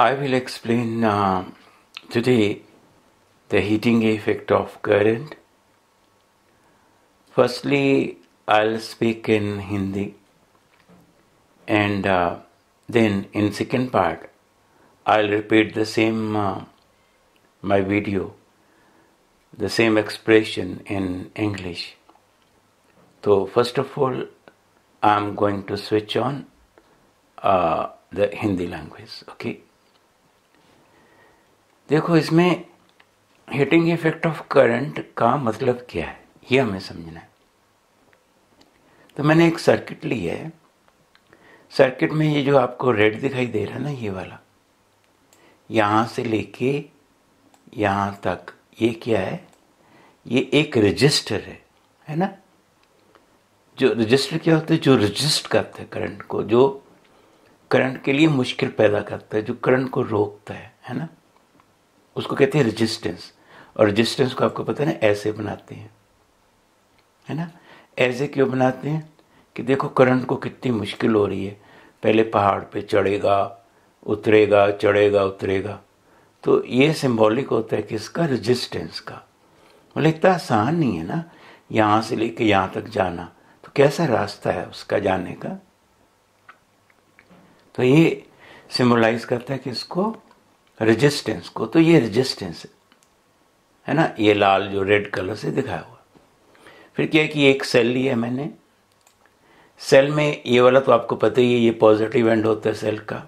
I will explain uh, today the heating effect of current. Firstly, I'll speak in Hindi and uh, then in second part I'll repeat the same uh, my video the same expression in English. So first of all I'm going to switch on uh, the Hindi language okay देखो इसमें heating effect of current का मतलब क्या है ये हमें समझना है तो मैंने एक सर्किट ली है सर्किट में ये जो आपको रेड दिखाई दे रहा है ना ये वाला यहां से लेके यहां तक ये क्या है ये एक रजिस्टर है है ना जो रजिस्टर क्या होता है जो रजिस्ट करता है करंट को जो करंट के लिए मुश्किल पैदा करता है जो करंट को रोकता है है ना उसको कहते हैं रजिस्टेंस और रजिस्टेंस को आपको पता है ना ऐसे बनाते हैं है ना ऐसे क्यों बनाते हैं कि देखो करंट को कितनी मुश्किल हो रही है पहले पहाड़ पे चढ़ेगा उतरेगा चढ़ेगा उतरेगा तो ये सिंबॉलिक होता है कि इसका रजिस्टेंस का मतलब इतना आसान नहीं है ना यहाँ से लेके यहाँ तक जाना तो कैसा रास्ता है उसका जाने का तो ये सिम्बोलाइज करता है कि इसको रेजिस्टेंस को तो ये रेजिस्टेंस है है ना ये लाल जो रेड कलर से दिखाया हुआ फिर क्या है कि एक सेल लिया मैंने सेल में ये वाला तो आपको पता ही है ये पॉजिटिव एंड होता है सेल का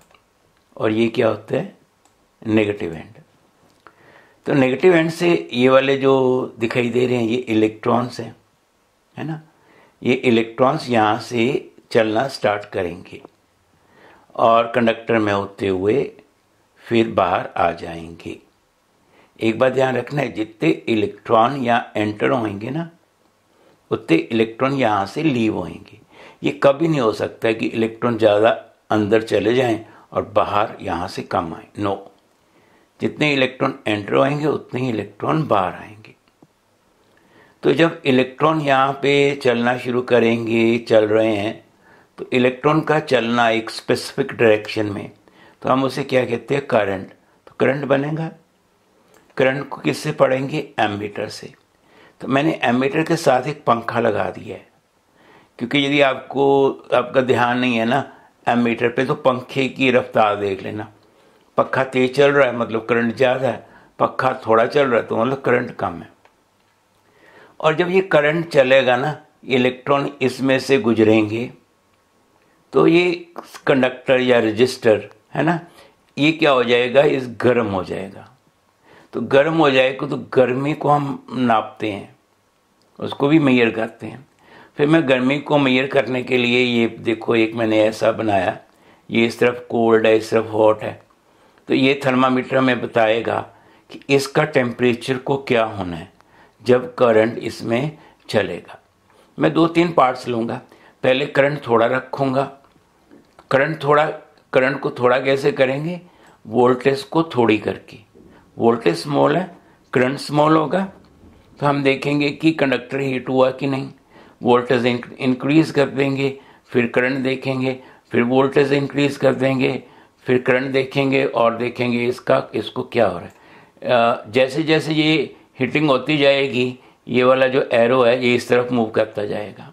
और ये क्या होता है नेगेटिव एंड तो नेगेटिव एंड से ये वाले जो दिखाई दे रहे हैं ये इलेक्ट्रॉन्स हैं है ना ये इलेक्ट्रॉन्स यहाँ से चलना स्टार्ट करेंगे और कंडक्टर में होते हुए फिर बाहर आ जाएंगे एक बात ध्यान रखना है जितने इलेक्ट्रॉन यहाँ एंटर होंगे ना उतने इलेक्ट्रॉन यहाँ से लीव होंगे ये कभी नहीं हो सकता कि इलेक्ट्रॉन ज़्यादा अंदर चले जाएं और बाहर यहाँ से कम आए नो जितने इलेक्ट्रॉन एंटर होंगे उतने ही इलेक्ट्रॉन बाहर आएंगे तो जब इलेक्ट्रॉन यहाँ पे चलना शुरू करेंगे चल रहे हैं तो इलेक्ट्रॉन का चलना एक स्पेसिफिक डायरेक्शन में तो हम उसे क्या कहते हैं करंट तो करंट बनेगा करंट को किससे पढ़ेंगे एमीटर से तो मैंने एमीटर के साथ एक पंखा लगा दिया है क्योंकि यदि आपको आपका ध्यान नहीं है ना एमीटर पे तो पंखे की रफ्तार देख लेना पंखा तेज चल रहा है मतलब करंट ज़्यादा है पंखा थोड़ा चल रहा है तो मतलब करंट कम है और जब ये करंट चलेगा ना इलेक्ट्रॉन इसमें से गुजरेंगे तो ये कंडक्टर या रजिस्टर है ना ये क्या हो जाएगा इस गर्म हो जाएगा तो गर्म हो जाएगा तो गर्मी को हम नापते हैं उसको भी मैयर करते हैं फिर मैं गर्मी को मैयर करने के लिए ये देखो एक मैंने ऐसा बनाया ये इस तरफ कोल्ड है इस तरफ हॉट है तो ये थर्मामीटर हमें बताएगा कि इसका टेम्परेचर को क्या होना है जब करंट इसमें चलेगा मैं दो तीन पार्ट्स लूँगा पहले करंट थोड़ा रखूँगा करंट थोड़ा करंट को थोड़ा कैसे करेंगे वोल्टेज को थोड़ी करके वोल्टेज स्मॉल है करंट स्मॉल होगा तो हम देखेंगे कि कंडक्टर हीट हुआ कि नहीं वोल्टेज इंक्रीज कर देंगे फिर करंट देखेंगे फिर वोल्टेज इंक्रीज कर देंगे फिर करंट देखेंगे और देखेंगे इसका इसको क्या हो रहा है जैसे जैसे ये हीटिंग होती जाएगी ये वाला जो एरो है ये इस तरफ मूव करता जाएगा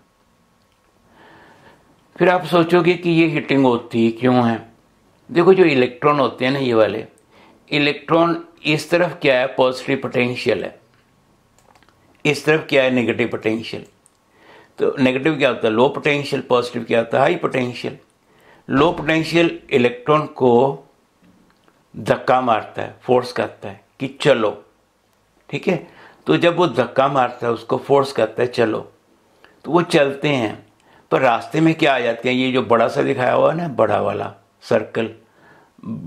फिर आप सोचोगे कि ये हीटिंग होती है क्यों है देखो जो इलेक्ट्रॉन होते हैं ना ये वाले इलेक्ट्रॉन इस तरफ क्या है पॉजिटिव पोटेंशियल है इस तरफ क्या है नेगेटिव पोटेंशियल तो नेगेटिव क्या होता है लो पोटेंशियल पॉजिटिव क्या होता है high potential low potential electron को धक्का मारता है फोर्स करता है कि चलो ठीक है तो जब वो धक्का मारता है उसको फोर्स करता है चलो तो वो चलते हैं पर रास्ते में क्या आ जाते हैं ये जो बड़ा सा दिखाया हुआ है ना बड़ा वाला सर्कल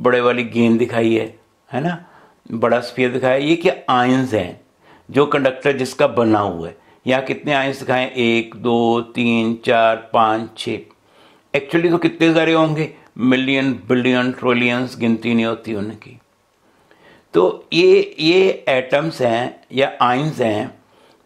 बड़े वाली गेंद दिखाई है है ना बड़ा स्पीयर दिखाया ये क्या आयंस हैं जो कंडक्टर जिसका बना हुआ है यहाँ कितने आयंस दिखाए एक दो तीन चार पाँच छ एक्चुअली तो कितने सारे होंगे मिलियन बिलियन ट्रिलियंस गिनती नहीं होती उनकी तो ये ये एटम्स हैं या आइंस हैं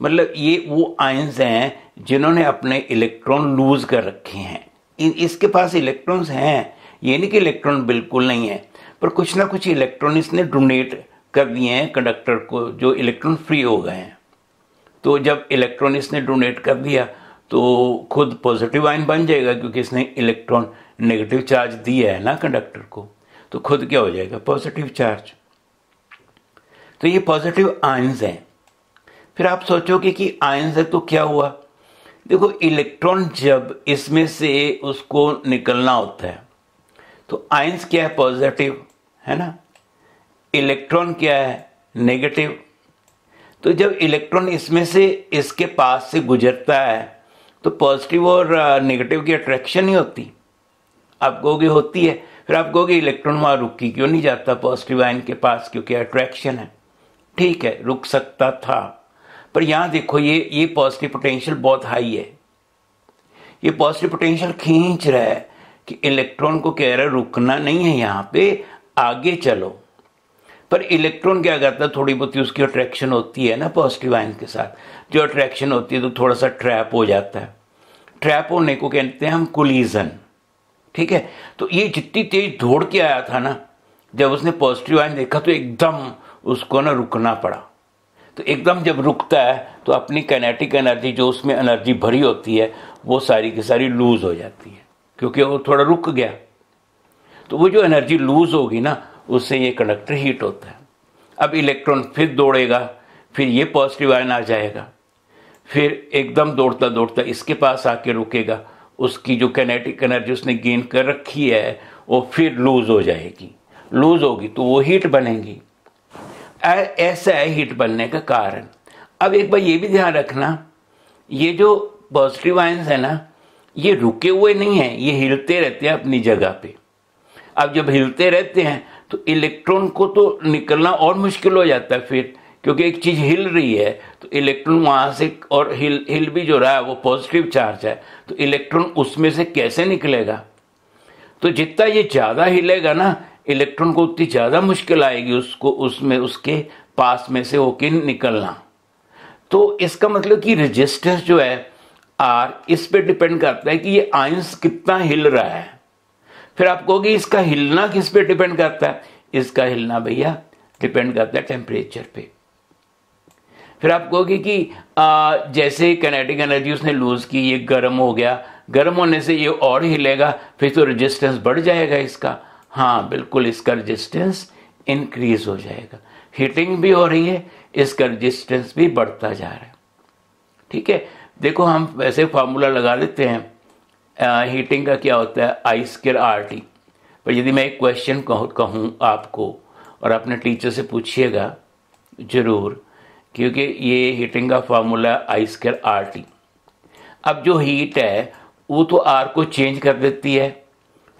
मतलब ये वो आइंस हैं जिन्होंने अपने इलेक्ट्रॉन लूज कर रखे हैं इसके पास इलेक्ट्रॉन्स हैं ये नहीं कि इलेक्ट्रॉन बिल्कुल नहीं है पर कुछ ना कुछ इलेक्ट्रॉन इसने डोनेट कर दिए हैं कंडक्टर को जो इलेक्ट्रॉन फ्री हो गए हैं तो जब इलेक्ट्रॉन इसने डोनेट कर दिया तो खुद पॉजिटिव आयन बन जाएगा क्योंकि इसने इलेक्ट्रॉन नेगेटिव चार्ज दिया है ना कंडक्टर को तो खुद क्या हो जाएगा पॉजिटिव चार्ज तो ये पॉजिटिव आइन्स हैं फिर आप सोचोगे कि आइन्स है तो क्या हुआ देखो इलेक्ट्रॉन जब इसमें से उसको निकलना होता है तो आइंस क्या है पॉजिटिव है ना इलेक्ट्रॉन क्या है नेगेटिव तो जब इलेक्ट्रॉन इसमें से इसके पास से गुजरता है तो पॉजिटिव और नेगेटिव की अट्रैक्शन ही होती आप कहोगे होती है फिर आप कहोगे इलेक्ट्रॉन वहाँ रुक क्यों नहीं जाता पॉजिटिव आइन के पास क्योंकि अट्रैक्शन है ठीक है रुक सकता था पर यहां देखो ये ये पॉजिटिव पोटेंशियल बहुत हाई है ये पॉजिटिव पोटेंशियल खींच रहा है कि इलेक्ट्रॉन को कह रहा है रुकना नहीं है यहां पे आगे चलो पर इलेक्ट्रॉन क्या करता है थोड़ी बहुत उसकी अट्रैक्शन होती है ना पॉजिटिव आयन के साथ जो अट्रैक्शन होती है तो थोड़ा सा ट्रैप हो जाता है ट्रैप होने को कहते हैं हम कुलीजन ठीक है तो ये जितनी तेज दौड़ के आया था ना जब उसने पॉजिटिव आयन देखा तो एकदम उसको ना रुकना पड़ा तो एकदम जब रुकता है तो अपनी कैनेटिक एनर्जी जो उसमें एनर्जी भरी होती है वो सारी की सारी लूज हो जाती है क्योंकि वो थोड़ा रुक गया तो वो जो एनर्जी लूज होगी ना उससे ये कंडक्टर हीट होता है अब इलेक्ट्रॉन फिर दौड़ेगा फिर ये पॉजिटिव आयन आ जाएगा फिर एकदम दौड़ता दौड़ता इसके पास आके रुकेगा उसकी जो कैनेटिक एनर्जी उसने गेन कर रखी है वो फिर लूज हो जाएगी लूज होगी तो वो हीट बनेगी ऐसा है हीट बनने का कारण अब एक बार ये भी ध्यान रखना ये जो पॉजिटिव आयंस है ना ये रुके हुए नहीं है ये हिलते रहते हैं अपनी जगह पे अब जब हिलते रहते हैं तो इलेक्ट्रॉन को तो निकलना और मुश्किल हो जाता है फिर क्योंकि एक चीज हिल रही है तो इलेक्ट्रॉन वहां से और हिल हिल भी जो रहा है वो पॉजिटिव चार्ज है तो इलेक्ट्रॉन उसमें से कैसे निकलेगा तो जितना ये ज्यादा हिलेगा ना इलेक्ट्रॉन को उतनी ज़्यादा मुश्किल आएगी उसको उसमें उसके पास में से होके निकलना तो इसका मतलब कि रजिस्टर जो है आर इस पे डिपेंड करता है कि ये आइंस कितना हिल रहा है फिर आप कहोगे इसका हिलना किस पे डिपेंड करता है इसका हिलना भैया डिपेंड करता है टेम्परेचर पे फिर आप कहोगे कि आ, जैसे कैनेटिक एनर्जी उसने लूज की ये गर्म हो गया गर्म होने से ये और हिलेगा फिर तो रेजिस्टेंस बढ़ जाएगा इसका हाँ बिल्कुल इसका रजिस्टेंस इंक्रीज हो जाएगा हीटिंग भी हो रही है इसका रजिस्टेंस भी बढ़ता जा रहा है ठीक है देखो हम वैसे फार्मूला लगा लेते हैं आ, हीटिंग का क्या होता है आई स्केर आर टी पर यदि मैं एक क्वेश्चन कहूँ आपको और अपने टीचर से पूछिएगा जरूर क्योंकि ये हीटिंग का formula I square R T अब जो हीट है वो तो आर को चेंज कर देती है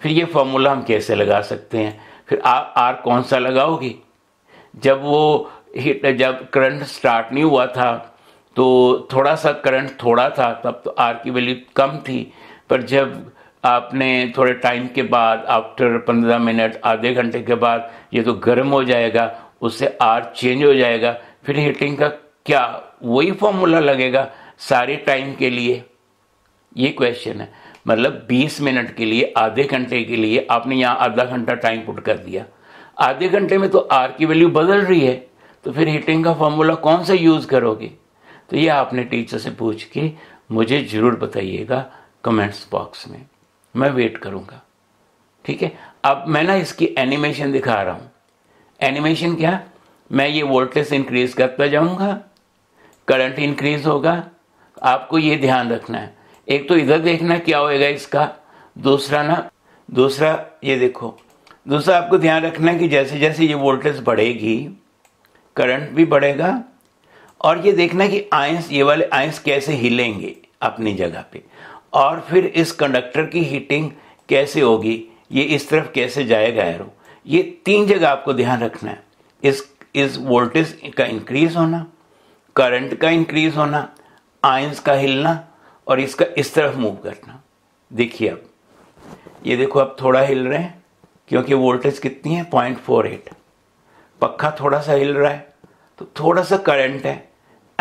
फिर ये फॉर्मूला हम कैसे लगा सकते हैं फिर आप आर कौन सा लगाओगे जब वो हिट जब करंट स्टार्ट नहीं हुआ था तो थोड़ा सा करंट थोड़ा था तब तो आर की वैल्यू कम थी पर जब आपने थोड़े टाइम के बाद आफ्टर पंद्रह मिनट आधे घंटे के बाद ये तो गर्म हो जाएगा उससे आर चेंज हो जाएगा फिर हीटिंग का क्या वही फॉर्मूला लगेगा सारे टाइम के लिए ये क्वेश्चन है मतलब 20 मिनट के लिए आधे घंटे के लिए आपने यहाँ आधा घंटा टाइम पुट कर दिया आधे घंटे में तो आर की वैल्यू बदल रही है तो फिर हीटिंग का फॉर्मूला कौन सा यूज करोगे तो ये आपने टीचर से पूछ के मुझे जरूर बताइएगा कमेंट्स बॉक्स में मैं वेट करूँगा ठीक है अब मैं ना इसकी एनिमेशन दिखा रहा हूँ एनिमेशन क्या मैं ये वोल्टेज इंक्रीज करता जाऊँगा करंट इंक्रीज होगा आपको ये ध्यान रखना है एक तो इधर देखना क्या होएगा इसका दूसरा ना दूसरा ये देखो दूसरा आपको ध्यान रखना है कि जैसे जैसे ये वोल्टेज बढ़ेगी करंट भी बढ़ेगा और ये देखना कि आयंस ये वाले आयंस कैसे हिलेंगे अपनी जगह पे और फिर इस कंडक्टर की हीटिंग कैसे होगी ये इस तरफ कैसे जाएगा एरो ये तीन जगह आपको ध्यान रखना है इस इस वोल्टेज का इंक्रीज होना करंट का इंक्रीज होना आयंस का हिलना और इसका इस तरफ मूव करना देखिए अब ये देखो अब थोड़ा हिल रहे हैं क्योंकि वोल्टेज कितनी है पॉइंट फोर एट पक्खा थोड़ा सा हिल रहा है तो थोड़ा सा करंट है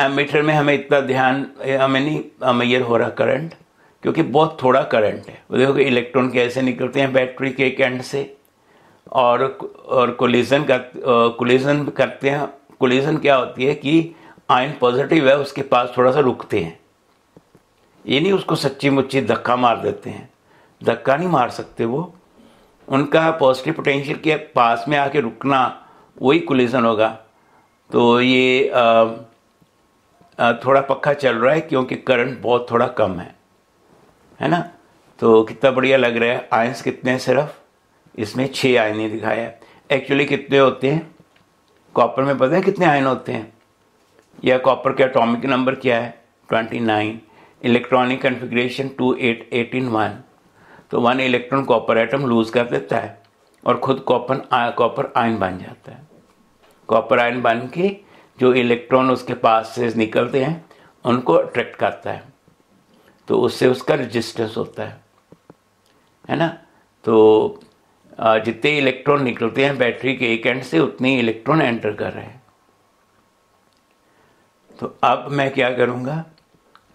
एमीटर में हमें इतना ध्यान हमें नहीं मैयर हो रहा करंट क्योंकि बहुत थोड़ा करंट है वो देखो इलेक्ट्रॉन कैसे निकलते हैं बैटरी के एक एंड से और और कोलिजन कर कोलिजन करते हैं कोलिजन क्या होती है कि आयन पॉजिटिव है उसके पास थोड़ा सा रुकते हैं ये नहीं उसको सच्ची मुच्ची धक्का मार देते हैं धक्का नहीं मार सकते वो उनका पॉजिटिव पोटेंशियल के पास में आके रुकना वही कुलिजन होगा तो ये आ, आ, थोड़ा पक्का चल रहा है क्योंकि करंट बहुत थोड़ा कम है है ना तो कितना बढ़िया लग रहा है आयंस कितने हैं सिर्फ इसमें छः आयन ही दिखाया है एक्चुअली कितने होते हैं कॉपर में पता है कितने आयन होते हैं या कॉपर के अटोमिक नंबर क्या है twenty nine electronic configuration two eight eighteen one तो one electron copper atom loose कर देता है और खुद कॉपर कॉपर आयन बन जाता है कॉपर आयन बन के जो इलेक्ट्रॉन उसके पास से निकलते हैं उनको अट्रैक्ट करता है तो उससे उसका रजिस्टेंस होता है है ना तो जितने इलेक्ट्रॉन निकलते हैं बैटरी के एक एंड से उतने इलेक्ट्रॉन एंटर कर रहे हैं तो अब मैं क्या करूँगा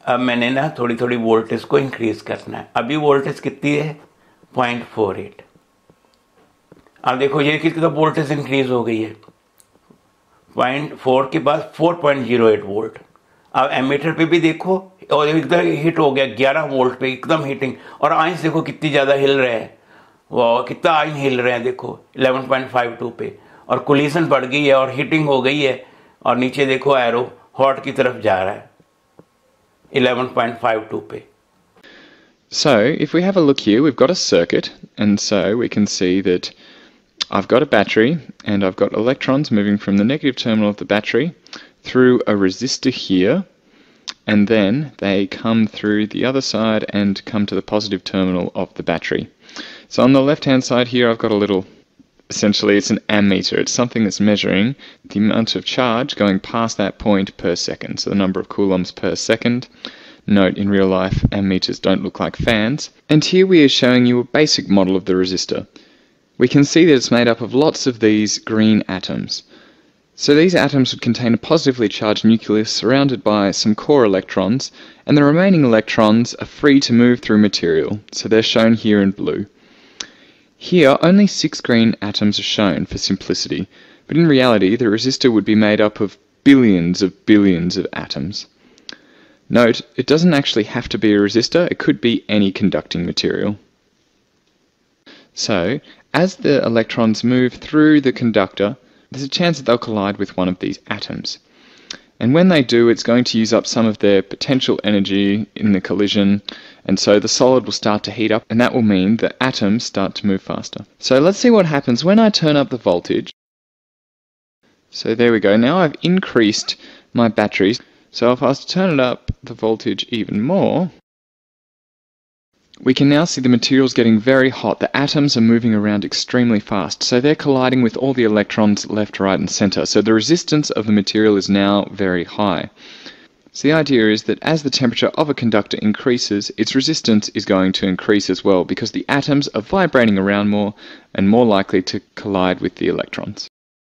अब मैंने ना थोड़ी थोड़ी वोल्टेज को इंक्रीज करना है अभी वोल्टेज कितनी है पॉइंट फोर एट अब देखो ये कितनी तो वोल्टेज इंक्रीज हो गई है पॉइंट फोर के बाद four point zero eight volt अब एमीटर पे भी देखो और एकदम हिट हो गया ग्यारह वोल्ट पे एकदम हीटिंग और आइंस देखो कितनी ज़्यादा हिल रहे हैं वो कितना आइन हिल रहे हैं देखो इलेवन पॉइंट फाइव टू पे और कुलिसन बढ़ गई है और हीटिंग हो गई है और नीचे देखो एरो हॉट की तरफ जा रहा है 11.52p. So if we have a look here, we've got a circuit, and so we can see that I've got a battery, and I've got electrons moving from the negative terminal of the battery through a resistor here, and then they come through the other side and come to the positive terminal of the battery. So on the left hand side here I've got a little essentially it's an ammeter. It's something that's measuring the amount of charge going past that point per second, so the number of coulombs per second. Note, in real life, ammeters don't look like fans. And here we are showing you a basic model of the resistor. We can see that it's made up of lots of these green atoms. So these atoms would contain a positively charged nucleus surrounded by some core electrons, and the remaining electrons are free to move through material, so they're shown here in blue. Here, only six green atoms are shown for simplicity, but in reality the resistor would be made up of billions of billions of atoms. Note, it doesn't actually have to be a resistor, it could be any conducting material. So, as the electrons move through the conductor, there's a chance that they'll collide with one of these atoms. And when they do, it's going to use up some of their potential energy in the collision, and so the solid will start to heat up, and that will mean the atoms start to move faster. So let's see what happens when I turn up the voltage. So there we go, now I've increased my batteries. So if I was to turn it up the voltage even more, we can now see the material's getting very hot. The atoms are moving around extremely fast, so they're colliding with all the electrons left, right and centre. So the resistance of the material is now very high. So the idea is that as the temperature of a conductor increases, its resistance is going to increase as well because the atoms are vibrating around more and more likely to collide with the electrons.